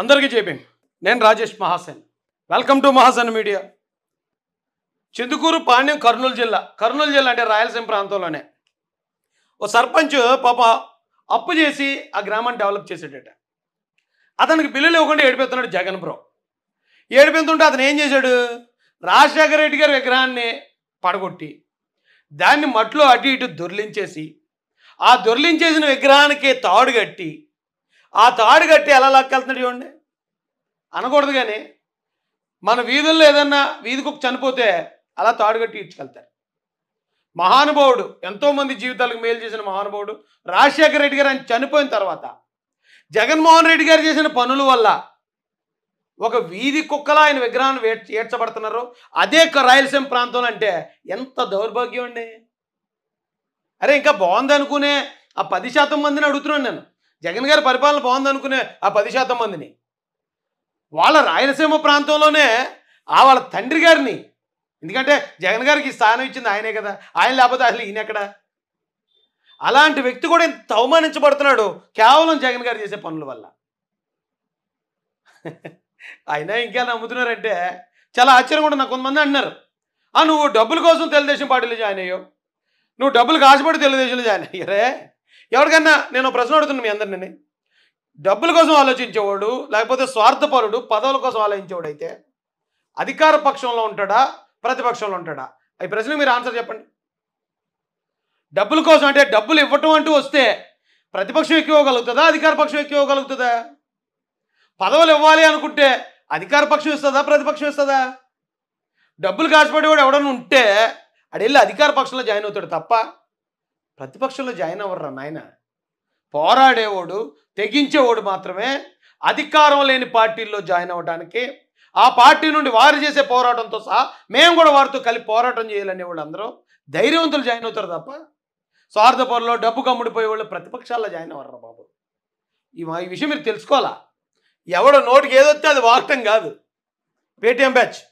అందరికీ చెప్పాం నేను Rajesh Mahasen welcome to Mahasen media Chindukur Pandyam Kurnool జిల్లా కర్నూలు జిల్లా అంటే రాయలసీమ ప్రాంతంలోనే ఓ సర్పంచ్ పాప అప్పు చేసి ఆ గ్రామాన్ని డెవలప్ చేసాడట అతనికి బిల్లులు ఇవ్వకుండా ఏడిపోతున్నాడు జగన్పురం ఏడిపోతుంటే అతను ఏం చేశాడు రాజశేఖర రెడ్డి గారి విగ్రహాన్ని పడగొట్టి దాన్ని మట్లో అటు ఇటు దొర్లించేసి ఆ దొర్లించేసిన విగ్రహానికి తాడు కట్టి ఆ తాడు కట్టి ఎలా లాక్కెళ్తున్నాడు చూడండి అనకూడదు కానీ మన వీధుల్లో ఏదన్నా ఒక చనిపోతే అలా తాడు కట్టి ఇడ్చుకెళ్తారు మహానుభావుడు ఎంతోమంది జీవితాలకు మేలు చేసిన మహానుభావుడు రాజశేఖర రెడ్డి గారు ఆయన చనిపోయిన తర్వాత జగన్మోహన్ రెడ్డి గారు చేసిన పనుల వల్ల ఒక వీధి కుక్కలా ఆయన విగ్రహాన్ని ఏడ్చబడుతున్నారు అదే రాయలసీమ ప్రాంతం అంటే ఎంత దౌర్భాగ్యం అండి అరే ఇంకా బాగుందనుకునే ఆ పది శాతం మందిని అడుగుతున్నాను నేను జగన్ గారి పరిపాలన బాగుందనుకునే ఆ పది శాతం మందిని వాళ్ళ రాయలసీమ ప్రాంతంలోనే ఆ వాళ్ళ తండ్రి గారిని ఎందుకంటే జగన్ గారికి స్థానం ఇచ్చింది ఆయనే కదా ఆయన లేకపోతే అసలు ఈయన అలాంటి వ్యక్తి కూడా ఇంత అవమానించబడుతున్నాడు కేవలం జగన్ గారు చేసే పనుల వల్ల అయినా ఇంకా నమ్ముతున్నారంటే చాలా ఆశ్చర్యం కూడా నాకు కొంతమంది అన్నారు నువ్వు డబ్బుల కోసం తెలుగుదేశం పార్టీలో జాయిన్ అయ్యావు నువ్వు డబ్బులు కాసుపడి తెలుగుదేశంలో జాయిన్ అయ్యారే ఎవరికైనా నేను ప్రశ్న అడుగుతున్నా మీ అందరినీ డబ్బుల కోసం ఆలోచించేవాడు లేకపోతే స్వార్థపరుడు పదవుల కోసం ఆలోచించేవాడు అయితే అధికార పక్షంలో ఉంటాడా ప్రతిపక్షంలో ఉంటాడా ఈ ప్రశ్నకు మీరు ఆన్సర్ చెప్పండి డబ్బుల కోసం అంటే డబ్బులు ఇవ్వటం అంటూ వస్తే ప్రతిపక్షం ఎక్కువగలుగుతుందా అధికార పక్షం ఎక్కువగలుగుతుందా పదవులు ఇవ్వాలి అనుకుంటే అధికార పక్షం ఇస్తుందా ప్రతిపక్షం ఇస్తుందా డబ్బులు కాచిపడేవాడు ఎవడన్నా ఉంటే అడెళ్ళి అధికార పక్షంలో జాయిన్ అవుతాడు తప్ప ప్రతిపక్షంలో జాయిన్ అవ్వర్రా నాయన పోరాడేవాడు తెగించేవాడు మాత్రమే అధికారం లేని పార్టీల్లో జాయిన్ అవ్వడానికి ఆ పార్టీ నుండి వారు చేసే పోరాటంతో సహా మేము కూడా వారితో కలిపి పోరాటం చేయాలనే వాళ్ళు అందరూ ధైర్యవంతులు జాయిన్ అవుతారు తప్ప స్వార్థపరులో డబ్బు కమ్ముడిపోయే వాళ్ళు ప్రతిపక్షాల్లో జాయిన్ అవ్వరా బాబు ఈ విషయం మీరు తెలుసుకోవాలా ఎవడో నోటికి ఏదొస్తే అది వాక్టం కాదు పేటిఎం బ్యాచ్